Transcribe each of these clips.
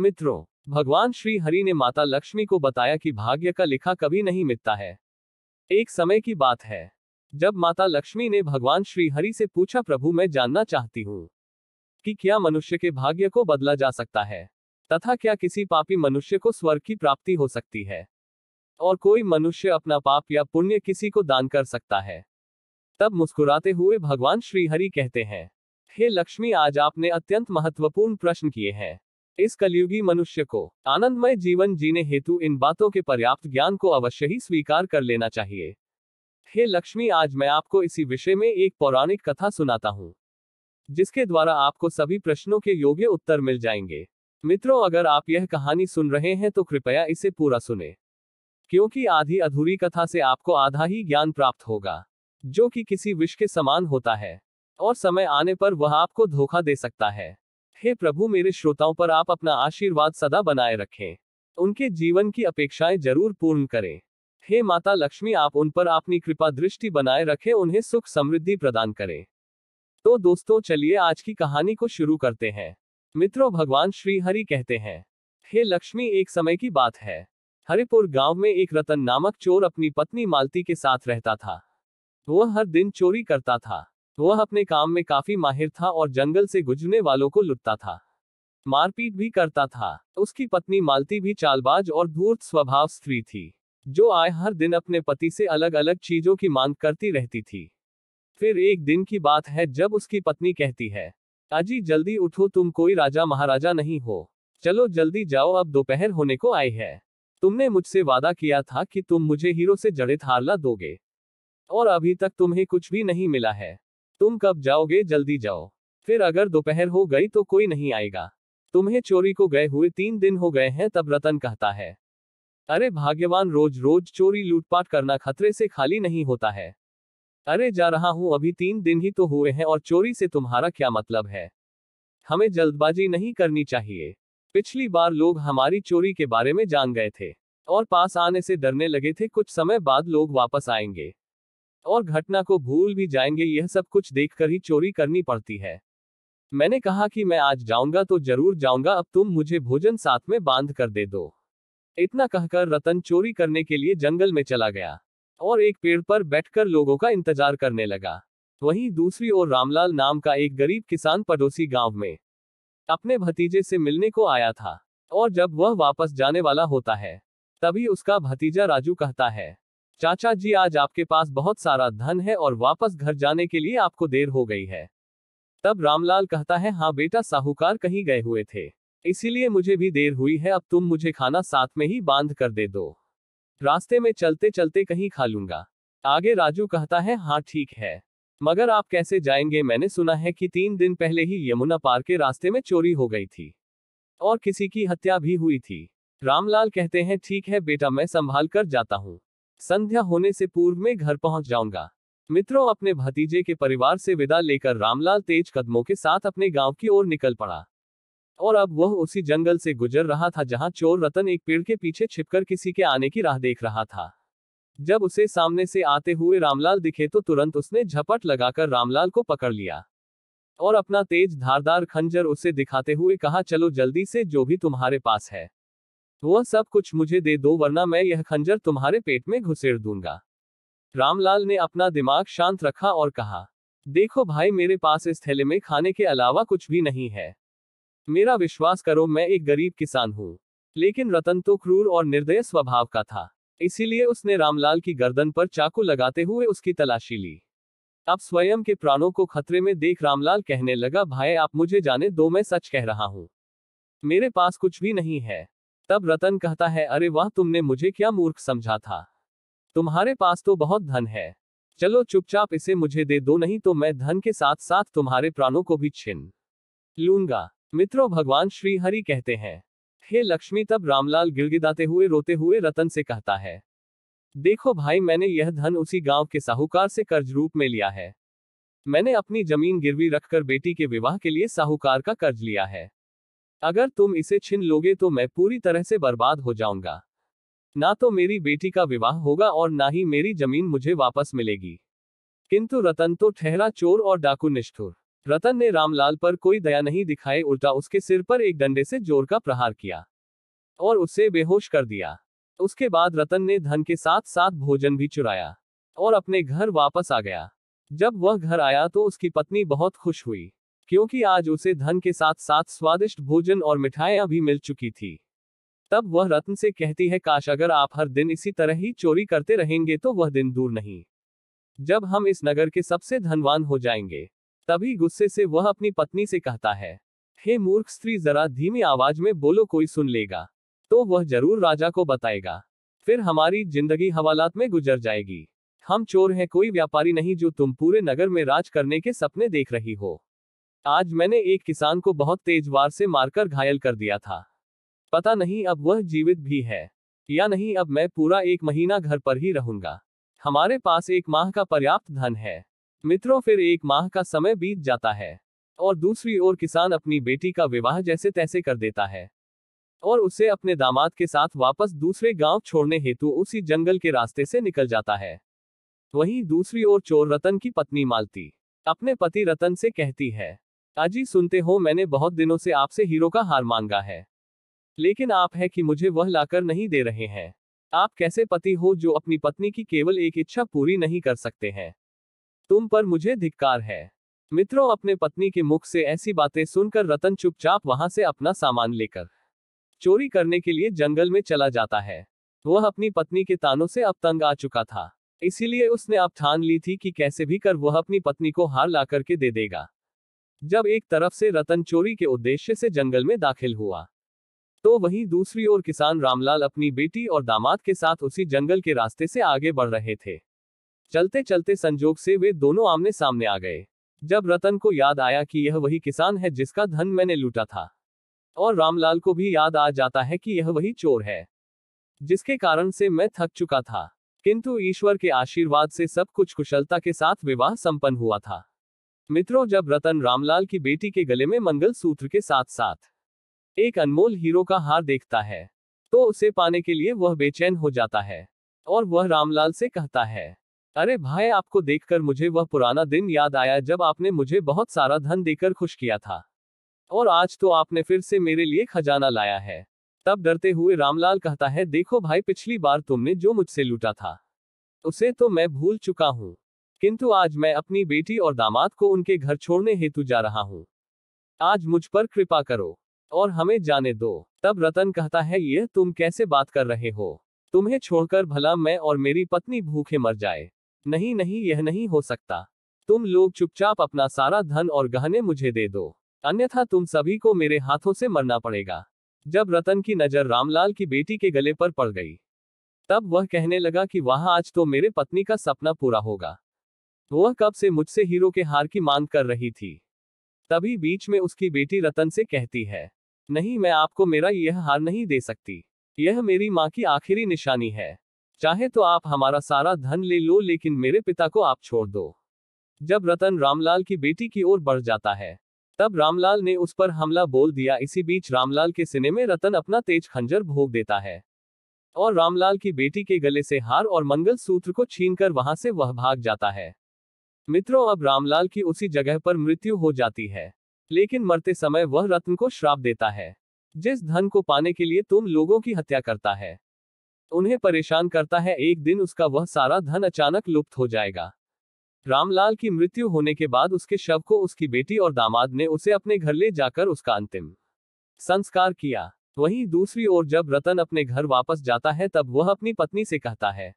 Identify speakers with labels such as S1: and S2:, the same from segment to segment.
S1: मित्रों भगवान श्री हरि ने माता लक्ष्मी को बताया कि भाग्य का लिखा कभी नहीं मिटता है एक समय की बात है जब माता लक्ष्मी ने भगवान श्री हरि से पूछा प्रभु मैं जानना चाहती हूँ कि क्या मनुष्य के भाग्य को बदला जा सकता है तथा क्या किसी पापी मनुष्य को स्वर्ग की प्राप्ति हो सकती है और कोई मनुष्य अपना पाप या पुण्य किसी को दान कर सकता है तब मुस्कुराते हुए भगवान श्रीहरि कहते हैं हे लक्ष्मी आज आपने अत्यंत महत्वपूर्ण प्रश्न किए हैं इस कलयुगी मनुष्य को आनंदमय जीवन जीने हेतु इन बातों के पर्याप्त ज्ञान को अवश्य ही स्वीकार कर लेना चाहिए हे लक्ष्मी आज मैं आपको इसी विषय में एक पौराणिक कथा सुनाता हूँ जिसके द्वारा आपको सभी प्रश्नों के योग्य उत्तर मिल जाएंगे मित्रों अगर आप यह कहानी सुन रहे हैं तो कृपया इसे पूरा सुने क्योंकि आधी अधूरी कथा से आपको आधा ही ज्ञान प्राप्त होगा जो कि किसी विष के समान होता है और समय आने पर वह आपको धोखा दे सकता है हे प्रभु मेरे श्रोताओं पर आप अपना आशीर्वाद सदा बनाए रखें उनके जीवन की अपेक्षाएं जरूर पूर्ण करें हे माता लक्ष्मी आप उन पर अपनी कृपा दृष्टि बनाए रखें उन्हें सुख समृद्धि प्रदान करें तो दोस्तों चलिए आज की कहानी को शुरू करते हैं मित्रों भगवान श्री हरि कहते हैं हे लक्ष्मी एक समय की बात है हरिपुर गांव में एक रतन नामक चोर अपनी पत्नी मालती के साथ रहता था वह हर दिन चोरी करता था वह अपने काम में काफी माहिर था और जंगल से गुजरने वालों को लुटता था मारपीट भी करता था उसकी पत्नी मालती भी चालबाज और धूर्त स्वभाव स्त्री थी जो आए हर दिन अपने पति से अलग अलग चीजों की मांग करती रहती थी फिर एक दिन की बात है जब उसकी पत्नी कहती है अजी जल्दी उठो तुम कोई राजा महाराजा नहीं हो चलो जल्दी जाओ अब दोपहर होने को आई है तुमने मुझसे वादा किया था कि तुम मुझे हीरो से जड़े थारला दोगे और अभी तक तुम्हें कुछ भी नहीं मिला है तुम कब जाओगे जल्दी जाओ फिर अगर दोपहर हो गई तो कोई नहीं आएगा तुम्हें चोरी को गए हुए तीन दिन हो गए हैं तब रतन कहता है अरे भाग्यवान रोज रोज चोरी लूटपाट करना खतरे से खाली नहीं होता है अरे जा रहा हूं अभी तीन दिन ही तो हुए हैं और चोरी से तुम्हारा क्या मतलब है हमें जल्दबाजी नहीं करनी चाहिए पिछली बार लोग हमारी चोरी के बारे में जान गए थे और पास आने से डरने लगे थे कुछ समय बाद लोग वापस आएंगे और घटना को भूल भी जाएंगे यह सब कुछ देखकर ही चोरी करनी पड़ती है मैंने कहा कि मैं आज जाऊंगा तो जरूर जाऊंगा अब तुम मुझे भोजन साथ में बांध कर दे दो इतना कहकर रतन चोरी करने के लिए जंगल में चला गया और एक पेड़ पर बैठकर लोगों का इंतजार करने लगा वहीं दूसरी ओर रामलाल नाम का एक गरीब किसान पड़ोसी गांव में अपने भतीजे से मिलने को आया था और जब वह वापस जाने वाला होता है तभी उसका भतीजा राजू कहता है चाचा जी आज आपके पास बहुत सारा धन है और वापस घर जाने के लिए आपको देर हो गई है तब रामलाल कहता है हाँ बेटा साहूकार कहीं गए हुए थे इसीलिए मुझे भी देर हुई है अब तुम मुझे खाना साथ में ही बांध कर दे दो रास्ते में चलते चलते कहीं खा लूंगा आगे राजू कहता है हाँ ठीक है मगर आप कैसे जाएंगे मैंने सुना है कि तीन दिन पहले ही यमुना पार के रास्ते में चोरी हो गई थी और किसी की हत्या भी हुई थी रामलाल कहते हैं ठीक है बेटा मैं संभाल कर जाता हूँ संध्या होने से पूर्व में घर पहुंच जाऊंगा मित्रों अपने भतीजे के परिवार से विदा लेकर रामलाल तेज कदमों के साथ अपने गांव की ओर निकल पड़ा और अब वह उसी जंगल से गुजर रहा था जहां चोर रतन एक पेड़ के पीछे छिपकर किसी के आने की राह देख रहा था जब उसे सामने से आते हुए रामलाल दिखे तो तुरंत उसने झपट लगाकर रामलाल को पकड़ लिया और अपना तेज धारदार खंजर उसे दिखाते हुए कहा चलो जल्दी से जो भी तुम्हारे पास है वह सब कुछ मुझे दे दो वरना मैं यह खंजर तुम्हारे पेट में घुसेड़ दूंगा रामलाल ने अपना दिमाग शांत रखा और कहा देखो भाई मेरे पास इस थैले में खाने के अलावा कुछ भी नहीं है मेरा विश्वास करो मैं एक गरीब किसान हूँ लेकिन रतन तो क्रूर और निर्दय स्वभाव का था इसीलिए उसने रामलाल की गर्दन पर चाकू लगाते हुए उसकी तलाशी ली अब स्वयं के प्राणों को खतरे में देख रामलाल कहने लगा भाई आप मुझे जाने दो मैं सच कह रहा हूँ मेरे पास कुछ भी नहीं है तब रतन कहता है अरे वाह तुमने मुझे क्या मूर्ख समझा था तुम्हारे पास तो बहुत धन है चलो चुपचाप इसे मुझे दे दो नहीं तो मैं धन के साथ साथ तुम्हारे प्राणों को भी छिन लूंगा मित्रों भगवान श्री हरि कहते हैं हे लक्ष्मी तब रामलाल गिड़गिदाते हुए रोते हुए रतन से कहता है देखो भाई मैंने यह धन उसी गांव के साहूकार से कर्ज रूप में लिया है मैंने अपनी जमीन गिरवी रखकर बेटी के विवाह के लिए साहूकार का कर्ज लिया है अगर तुम इसे छीन लोगे तो मैं पूरी तरह से बर्बाद हो जाऊंगा ना तो मेरी बेटी का विवाह होगा और ना ही मेरी जमीन मुझे वापस मिलेगी किंतु रतन तो ठहरा चोर और डाकू निष्ठुर रतन ने रामलाल पर कोई दया नहीं दिखाई उल्टा उसके सिर पर एक डंडे से जोर का प्रहार किया और उसे बेहोश कर दिया उसके बाद रतन ने धन के साथ साथ भोजन भी चुराया और अपने घर वापस आ गया जब वह घर आया तो उसकी पत्नी बहुत खुश हुई क्योंकि आज उसे धन के साथ साथ स्वादिष्ट भोजन और मिठाइयां भी मिल चुकी थी तब वह रत्न से कहती है काश अगर आप हर दिन इसी तरह ही चोरी करते रहेंगे तो वह दिन दूर नहीं जब हम इस नगर के सबसे धनवान हो जाएंगे तभी गुस्से से वह अपनी पत्नी से कहता है हे मूर्ख स्त्री जरा धीमी आवाज में बोलो कोई सुन लेगा तो वह जरूर राजा को बताएगा फिर हमारी जिंदगी हवालात में गुजर जाएगी हम चोर हैं कोई व्यापारी नहीं जो तुम पूरे नगर में राज करने के सपने देख रही हो आज मैंने एक किसान को बहुत तेज वार से मारकर घायल कर दिया था पता नहीं अब वह जीवित भी है या नहीं अब मैं पूरा एक महीना घर पर ही रहूंगा हमारे पास एक माह का पर्याप्त धन है मित्रों फिर एक माह का समय बीत जाता है और दूसरी ओर किसान अपनी बेटी का विवाह जैसे तैसे कर देता है और उसे अपने दामाद के साथ वापस दूसरे गांव छोड़ने हेतु उसी जंगल के रास्ते से निकल जाता है वहीं दूसरी ओर चोर रतन की पत्नी मालती अपने पति रतन से कहती है आजी सुनते हो मैंने बहुत दिनों से आपसे हीरो का हार मांगा है लेकिन आप है कि मुझे वह लाकर नहीं दे रहे हैं आप कैसे पति हो जो अपनी पत्नी की केवल एक इच्छा पूरी नहीं कर सकते हैं तुम पर मुझे धिक्कार है मित्रों अपने पत्नी के मुख से ऐसी बातें सुनकर रतन चुपचाप वहां से अपना सामान लेकर चोरी करने के लिए जंगल में चला जाता है वह अपनी पत्नी के तानों से अब तंग आ चुका था इसीलिए उसने अब ठान ली थी कि कैसे भी कर वह अपनी पत्नी को हार ला करके दे देगा जब एक तरफ से रतन चोरी के उद्देश्य से जंगल में दाखिल हुआ तो वहीं दूसरी ओर किसान रामलाल अपनी बेटी और दामाद के साथ उसी जंगल के रास्ते से आगे बढ़ रहे थे चलते चलते संजोग से वे दोनों आमने सामने आ गए जब रतन को याद आया कि यह वही किसान है जिसका धन मैंने लूटा था और रामलाल को भी याद आ जाता है कि यह वही चोर है जिसके कारण से मैं थक चुका था किंतु ईश्वर के आशीर्वाद से सब कुछ कुशलता के साथ विवाह संपन्न हुआ था मित्रों जब रतन रामलाल की बेटी के गले में मंगल सूत्र के साथ साथ एक अनमोल हीरो का हार देखता है तो उसे पाने के लिए वह बेचैन हो जाता है और वह रामलाल से कहता है अरे भाई आपको देखकर मुझे वह पुराना दिन याद आया जब आपने मुझे बहुत सारा धन देकर खुश किया था और आज तो आपने फिर से मेरे लिए खजाना लाया है तब डरते हुए रामलाल कहता है देखो भाई पिछली बार तुमने जो मुझसे लूटा था उसे तो मैं भूल चुका हूँ किंतु आज मैं अपनी बेटी और दामाद को उनके घर छोड़ने हेतु जा रहा हूँ आज मुझ पर कृपा करो और हमें जाने दो तब रतन कहता है ये तुम कैसे बात कर रहे हो तुम्हें छोड़कर भला मैं और मेरी पत्नी भूखे मर जाए नहीं नहीं यह नहीं हो सकता तुम लोग चुपचाप अपना सारा धन और गहने मुझे दे दो अन्यथा तुम सभी को मेरे हाथों से मरना पड़ेगा जब रतन की नजर रामलाल की बेटी के गले पर पड़ गई तब वह कहने लगा कि वहां आज तो मेरे पत्नी का सपना पूरा होगा वह कब से मुझसे हीरो के हार की मांग कर रही थी तभी बीच में उसकी बेटी रतन से कहती है नहीं मैं आपको मेरा यह हार नहीं दे सकती यह मेरी माँ की आखिरी निशानी है चाहे तो आप हमारा सारा धन ले लो लेकिन मेरे पिता को आप छोड़ दो जब रतन रामलाल की बेटी की ओर बढ़ जाता है तब रामलाल ने उस पर हमला बोल दिया इसी बीच रामलाल के सिने में रतन अपना तेज खंजर भोग देता है और रामलाल की बेटी के गले से हार और मंगल सूत्र को छीनकर वहां से वह भाग जाता है मित्रों अब रामलाल की उसी जगह पर मृत्यु हो जाती है लेकिन मरते समय वह रत्न को श्राप देता है जिस धन को पाने के लिए तुम लोगों की हत्या करता है उन्हें परेशान करता है एक दिन उसका वह सारा धन अचानक लुप्त हो जाएगा रामलाल की मृत्यु होने के बाद उसके शव को उसकी बेटी और दामाद ने उसे अपने घर ले जाकर उसका अंतिम संस्कार किया वहीं दूसरी ओर जब रतन अपने घर वापस जाता है तब वह अपनी पत्नी से कहता है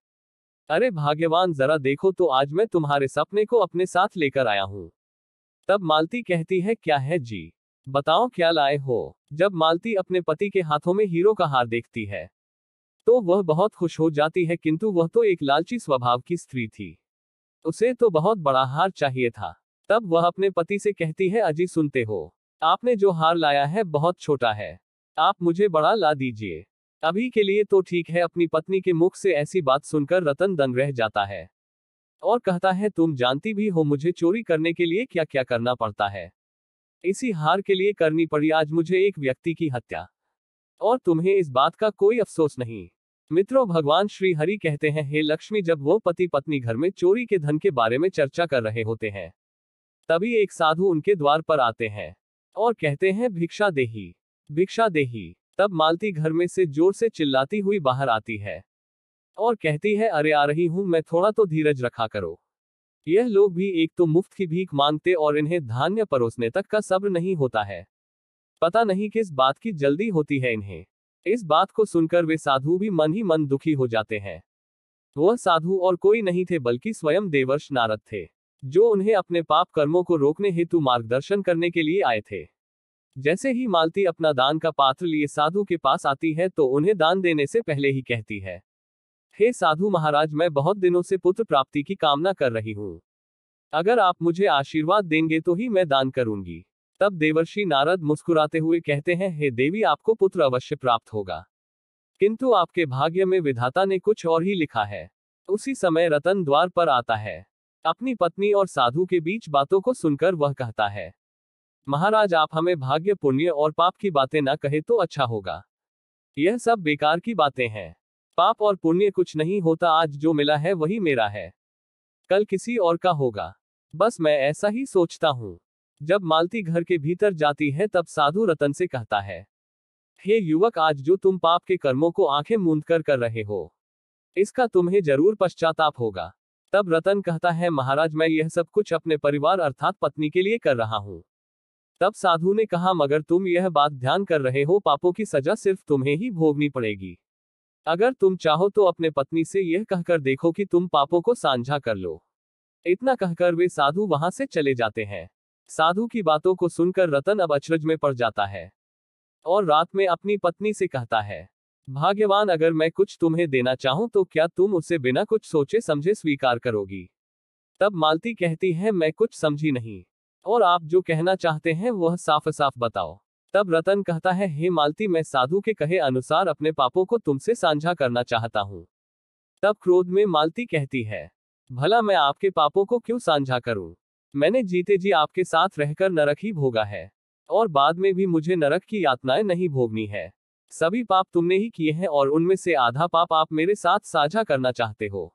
S1: अरे भाग्यवान जरा देखो तो आज मैं तुम्हारे सपने को अपने साथ लेकर आया हूँ तब मालती कहती है क्या है जी बताओ क्या लाए हो जब मालती अपने पति के हाथों में हीरो का हार देखती है तो वह बहुत खुश हो जाती है किंतु वह तो एक लालची स्वभाव की स्त्री थी उसे तो बहुत बड़ा हार चाहिए था तब वह अपने पति से कहती है अजी सुनते हो आपने जो हार लाया है बहुत छोटा है आप मुझे बड़ा ला दीजिए अभी के लिए तो ठीक है अपनी पत्नी के मुख से ऐसी बात सुनकर रतन दंग रह जाता है और कहता है तुम जानती भी हो मुझे चोरी करने के लिए क्या क्या करना पड़ता है इसी हार के लिए करनी पड़ी आज मुझे एक व्यक्ति की हत्या और तुम्हें इस बात का कोई अफसोस नहीं मित्रों भगवान श्री हरि कहते हैं हे लक्ष्मी जब वो पति पत्नी घर में चोरी के धन के बारे में चर्चा कर रहे होते हैं तभी एक साधु उनके द्वार पर आते हैं और कहते हैं भिक्षा देही भिक्षा देही तब मालती घर में से जोर से चिल्लाती हुई बाहर आती है और कहती है अरे आ रही हूं मैं थोड़ा तो धीरज रखा करो यह लोग भी एक तो मुफ्त की भीख मांगते और इन्हें धान्य परोसने तक का सब्र नहीं होता है पता नहीं किस बात की जल्दी होती है इन्हें इस बात को सुनकर वे साधु भी मन ही मन दुखी हो जाते हैं वह साधु और कोई नहीं थे बल्कि स्वयं देवर्ष नारद थे जो उन्हें अपने पाप कर्मों को रोकने हेतु मार्गदर्शन करने के लिए आए थे जैसे ही मालती अपना दान का पात्र लिए साधु के पास आती है तो उन्हें दान देने से पहले ही कहती है हे साधु महाराज मैं बहुत दिनों से पुत्र प्राप्ति की कामना कर रही हूँ अगर आप मुझे आशीर्वाद देंगे तो ही मैं दान करूंगी तब देवर्षि नारद मुस्कुराते हुए कहते हैं हे देवी आपको पुत्र अवश्य प्राप्त होगा किंतु आपके भाग्य में विधाता ने कुछ और ही लिखा है उसी समय रतन द्वार पर आता है अपनी पत्नी और साधु के बीच बातों को सुनकर वह कहता है महाराज आप हमें भाग्य पुण्य और पाप की बातें ना कहे तो अच्छा होगा यह सब बेकार की बातें हैं पाप और पुण्य कुछ नहीं होता आज जो मिला है वही मेरा है कल किसी और का होगा बस मैं ऐसा ही सोचता हूँ जब मालती घर के भीतर जाती है तब साधु रतन से कहता है हे युवक आज जो तुम पाप के कर्मों को आंखें मूंद कर कर रहे हो इसका तुम्हें जरूर पश्चाताप होगा तब रतन कहता है महाराज मैं यह सब कुछ अपने परिवार अर्थात पत्नी के लिए कर रहा हूँ तब साधु ने कहा मगर तुम यह बात ध्यान कर रहे हो पापों की सजा सिर्फ तुम्हें ही भोगनी पड़ेगी अगर तुम चाहो तो अपने पत्नी से यह कहकर देखो कि तुम पापों को साझा कर लो इतना कहकर वे साधु वहां से चले जाते हैं साधु की बातों को सुनकर रतन अब अचरज में पड़ जाता है और रात में अपनी पत्नी से कहता है भाग्यवान अगर मैं कुछ तुम्हें देना चाहूं तो क्या तुम उसे बिना कुछ सोचे समझे स्वीकार करोगी तब मालती कहती है मैं कुछ समझी नहीं और आप जो कहना चाहते हैं वह साफ साफ बताओ तब रतन कहता है हे मालती मैं साधु के कहे अनुसार अपने पापों को तुमसे साझा करना चाहता हूँ तब क्रोध में मालती कहती है भला मैं आपके पापों को क्यों साझा करूं मैंने जीते जी आपके साथ रहकर नरक ही भोगा है और बाद में भी मुझे नरक की यातनाएं नहीं भोगनी है सभी पाप तुमने ही किए हैं और उनमें से आधा पाप आप मेरे साथ साझा करना चाहते हो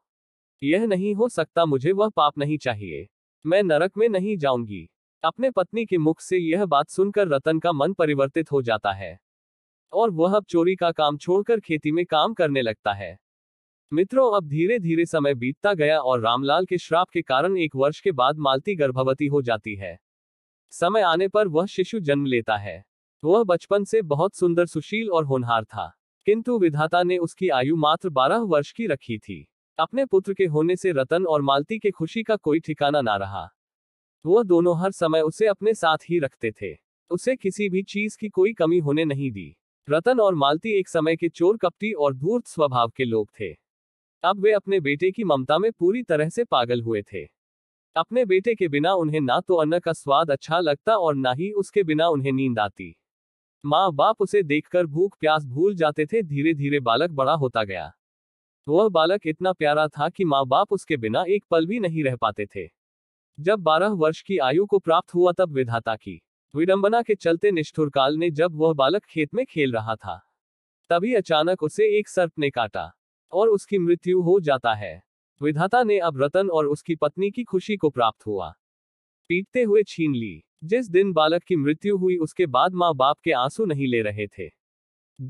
S1: यह नहीं हो सकता मुझे वह पाप नहीं चाहिए मैं नरक में नहीं जाऊंगी अपने पत्नी के मुख से यह बात सुनकर रतन का मन परिवर्तित हो जाता है और वह अब चोरी का काम छोड़कर खेती में काम करने लगता है मित्रों अब धीरे धीरे समय बीतता गया और रामलाल के श्राप के कारण एक वर्ष के बाद मालती गर्भवती हो जाती है समय आने पर वह शिशु जन्म लेता है वह बचपन से बहुत सुंदर सुशील और होनहार था किंतु विधाता ने उसकी आयु मात्र बारह वर्ष की रखी थी अपने पुत्र के होने से रतन और मालती के खुशी का कोई ठिकाना ना रहा वो दोनों हर समय उसे अपने साथ ही रखते थे उसे किसी भी चीज की कोई कमी होने नहीं दी रतन और मालती एक समय के चोर कपटी और धूर्त स्वभाव के लोग थे अब वे अपने बेटे की ममता में पूरी तरह से पागल हुए थे अपने बेटे के बिना उन्हें ना तो अन्न का स्वाद अच्छा लगता और ना ही उसके बिना उन्हें नींद आती माँ बाप उसे देखकर भूख प्यास भूल जाते थे धीरे धीरे बालक बड़ा होता गया वह बालक इतना प्यारा था कि माँ बाप उसके बिना एक पल भी नहीं रह पाते थे जब 12 वर्ष की आयु को प्राप्त हुआ तब विधाता की विडंबना के चलते निष्ठुर काल ने जब वह बालक खेत में खेल रहा था तभी अचानक उसे एक सर्प ने काटा और उसकी मृत्यु हो जाता है विधाता ने अब रतन और उसकी पत्नी की खुशी को प्राप्त हुआ पीटते हुए छीन ली जिस दिन बालक की मृत्यु हुई उसके बाद माँ बाप के आंसू नहीं ले रहे थे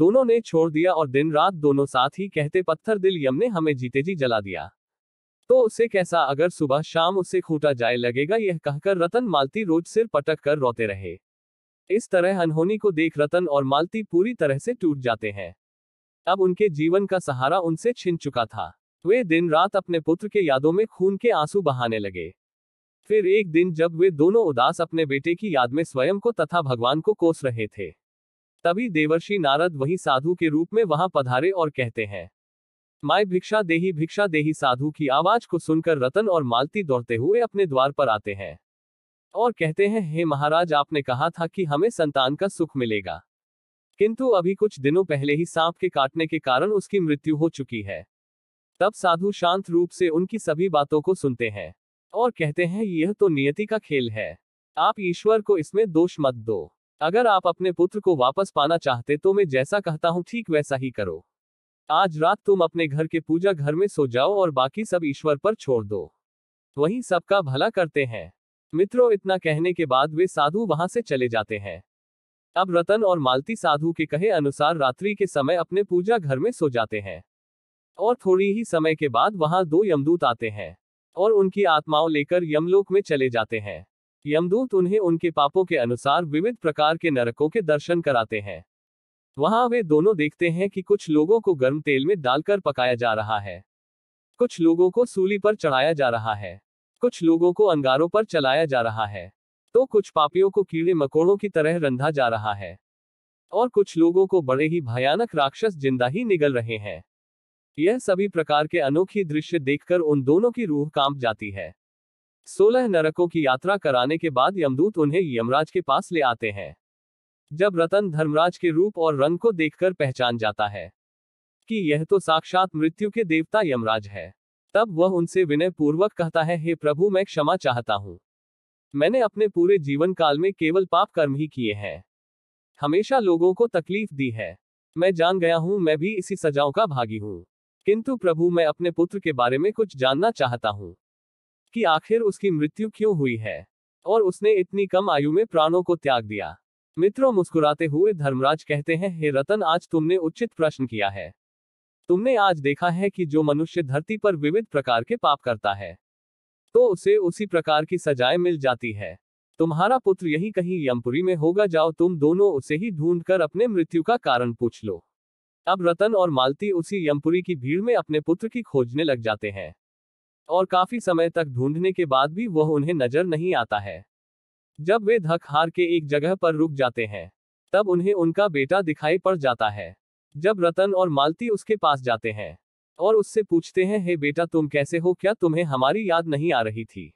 S1: दोनों ने छोड़ दिया और दिन रात दोनों साथ ही कहते पत्थर दिल यम ने हमें जीते जी जला दिया तो उसे कैसा अगर सुबह शाम उसे खूटा जाए लगेगा यह कहकर रतन मालती रोज सिर पटक कर रोते रहे इस तरह अनहोनी को देख रतन और मालती पूरी तरह से टूट जाते हैं अब उनके जीवन का सहारा उनसे छिन चुका था वे दिन रात अपने पुत्र के यादों में खून के आंसू बहाने लगे फिर एक दिन जब वे दोनों उदास अपने बेटे की याद में स्वयं को तथा भगवान को कोस रहे थे तभी देवर्षि नारद वही साधु के रूप में वहां पधारे और कहते हैं माई भिक्षा देही भिक्षा देही साधु की आवाज को सुनकर रतन और मालती दौड़ते हुए अपने द्वार पर आते हैं और कहते हैं हे महाराज आपने कहा था कि हमें संतान का सुख मिलेगा किंतु अभी कुछ दिनों पहले ही सांप के काटने के कारण उसकी मृत्यु हो चुकी है तब साधु शांत रूप से उनकी सभी बातों को सुनते हैं और कहते हैं यह तो नियति का खेल है आप ईश्वर को इसमें दोष मत दो अगर आप अपने पुत्र को वापस पाना चाहते तो मैं जैसा कहता हूँ ठीक वैसा ही करो आज रात तुम अपने घर के पूजा घर में सो जाओ और बाकी सब ईश्वर पर छोड़ दो वही सबका भला करते हैं मित्रों इतना कहने के बाद वे साधु वहां से चले जाते हैं अब रतन और मालती साधु के कहे अनुसार रात्रि के समय अपने पूजा घर में सो जाते हैं और थोड़ी ही समय के बाद वहां दो यमदूत आते हैं और उनकी आत्माओं लेकर यमलोक में चले जाते हैं यमदूत उन्हें उनके पापों के अनुसार विविध प्रकार के नरकों के दर्शन कराते हैं वहां वे दोनों देखते हैं कि कुछ लोगों को गर्म तेल में डालकर पकाया जा रहा है कुछ लोगों को सूली पर चढ़ाया जा रहा है कुछ लोगों को अंगारों पर चलाया जा रहा है तो कुछ पापियों को कीड़े मकोड़ों की तरह रंधा जा रहा है और कुछ लोगों को बड़े ही भयानक राक्षस जिंदा ही निगल रहे हैं यह सभी प्रकार के अनोखी दृश्य देखकर उन दोनों की रूह कांप जाती है सोलह नरकों की यात्रा कराने के बाद यमदूत उन्हें यमराज के पास ले आते हैं जब रतन धर्मराज के रूप और रंग को देखकर पहचान जाता है कि यह तो साक्षात मृत्यु के देवता यमराज है तब वह उनसे विनय पूर्वक कहता है हे प्रभु मैं क्षमा चाहता हूँ मैंने अपने पूरे जीवन काल में केवल पाप कर्म ही किए हैं हमेशा लोगों को तकलीफ दी है मैं जान गया हूँ मैं भी इसी सजाओं का भागी हूँ किंतु प्रभु मैं अपने पुत्र के बारे में कुछ जानना चाहता हूँ कि आखिर उसकी मृत्यु क्यों हुई है और उसने इतनी कम आयु में प्राणों को त्याग दिया मित्रों मुस्कुराते हुए धर्मराज कहते हैं हे रतन आज तुमने उचित प्रश्न किया है तुमने आज देखा है कि जो मनुष्य धरती पर विविध प्रकार के पाप करता है तो उसे उसी प्रकार की सजाएं मिल जाती है तुम्हारा पुत्र यही कहीं यमपुरी में होगा जाओ तुम दोनों उसे ही ढूंढ कर अपने मृत्यु का कारण पूछ लो अब रतन और मालती उसी यमपुरी की भीड़ में अपने पुत्र की खोजने लग जाते हैं और काफी समय तक ढूंढने के बाद भी वह उन्हें नजर नहीं आता है जब वे धक हार के एक जगह पर रुक जाते हैं तब उन्हें उनका बेटा दिखाई पड़ जाता है जब रतन और मालती उसके पास जाते हैं और उससे पूछते हैं हे बेटा तुम कैसे हो क्या तुम्हें हमारी याद नहीं आ रही थी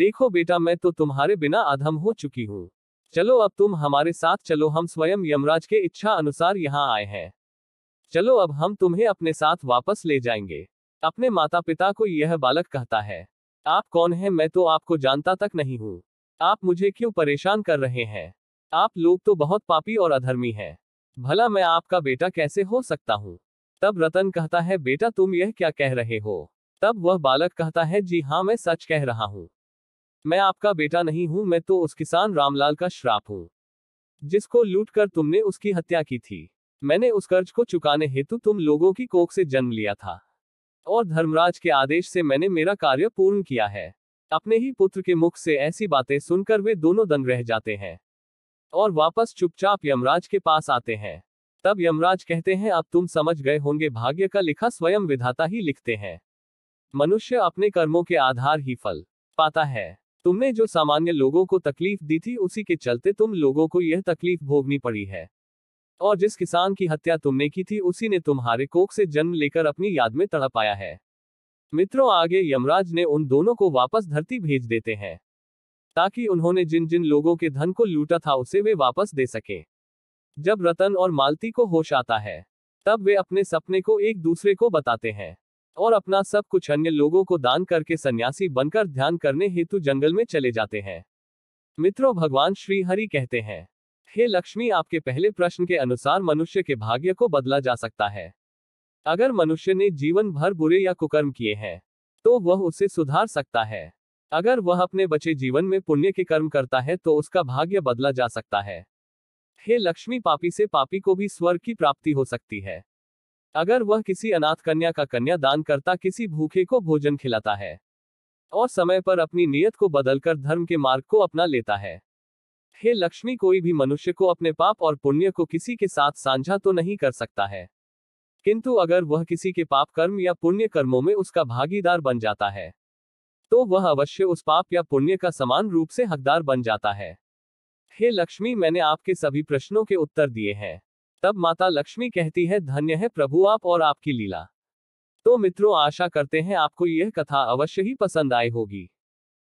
S1: देखो बेटा मैं तो तुम्हारे बिना अधम हो चुकी हूँ चलो अब तुम हमारे साथ चलो हम स्वयं यमराज के इच्छा अनुसार यहाँ आए हैं चलो अब हम तुम्हें अपने साथ वापस ले जाएंगे अपने माता पिता को यह बालक कहता है आप कौन है मैं तो आपको जानता तक नहीं हूँ आप मुझे क्यों परेशान कर रहे हैं आप लोग तो बहुत पापी और अधर्मी हैं भला मैं आपका बेटा कैसे हो सकता हूँ तब रतन कहता है बेटा तुम यह क्या कह रहे हो तब वह बालक कहता है जी हाँ मैं सच कह रहा हूँ मैं आपका बेटा नहीं हूँ मैं तो उस किसान रामलाल का श्राप हूँ जिसको लूट कर तुमने उसकी हत्या की थी मैंने उस कर्ज को चुकाने हेतु तुम लोगों की कोख से जन्म लिया था और धर्मराज के आदेश से मैंने मेरा कार्य पूर्ण किया है अपने ही पुत्र के मुख से ऐसी बातें सुनकर वे दोनों दंग रह जाते हैं और वापस चुपचाप यमराज के पास आते हैं तब यमराज कहते हैं अब तुम समझ गए होंगे भाग्य का लिखा स्वयं विधाता ही लिखते हैं मनुष्य अपने कर्मों के आधार ही फल पाता है तुमने जो सामान्य लोगों को तकलीफ दी थी उसी के चलते तुम लोगों को यह तकलीफ भोगनी पड़ी है और जिस किसान की हत्या तुमने की थी उसी ने तुम्हारे कोख से जन्म लेकर अपनी याद में तड़पाया है मित्रों आगे यमराज ने उन दोनों को वापस धरती भेज देते हैं ताकि उन्होंने जिन जिन लोगों के धन को लूटा था उसे वे वापस दे सके जब रतन और मालती को होश आता है तब वे अपने सपने को एक दूसरे को बताते हैं और अपना सब कुछ अन्य लोगों को दान करके सन्यासी बनकर ध्यान करने हेतु जंगल में चले जाते हैं मित्रों भगवान श्री हरि कहते हैं हे लक्ष्मी आपके पहले प्रश्न के अनुसार मनुष्य के भाग्य को बदला जा सकता है अगर मनुष्य ने जीवन भर बुरे या कुकर्म किए हैं तो वह उसे सुधार सकता है अगर वह अपने बचे जीवन में पुण्य के कर्म करता है तो उसका भाग्य बदला जा सकता है हे लक्ष्मी पापी से पापी को भी स्वर्ग की प्राप्ति हो सकती है अगर वह किसी अनाथ कन्या का कन्या दान करता किसी भूखे को भोजन खिलाता है और समय पर अपनी नियत को बदलकर धर्म के मार्ग को अपना लेता है हे लक्ष्मी कोई भी मनुष्य को अपने पाप और पुण्य को किसी के साथ साझा तो नहीं कर सकता है किंतु अगर वह किसी के पाप कर्म या पुण्य कर्मों में उसका भागीदार बन जाता है तो वह अवश्य उस पाप या पुण्य का समान रूप से हकदार बन जाता है हे लक्ष्मी मैंने आपके सभी प्रश्नों के उत्तर दिए हैं तब माता लक्ष्मी कहती है धन्य है प्रभु आप और आपकी लीला तो मित्रों आशा करते हैं आपको यह कथा अवश्य ही पसंद आई होगी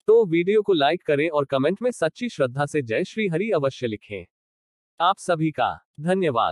S1: तो वीडियो को लाइक करें और कमेंट में सच्ची श्रद्धा से जय श्री हरि अवश्य लिखें आप सभी का धन्यवाद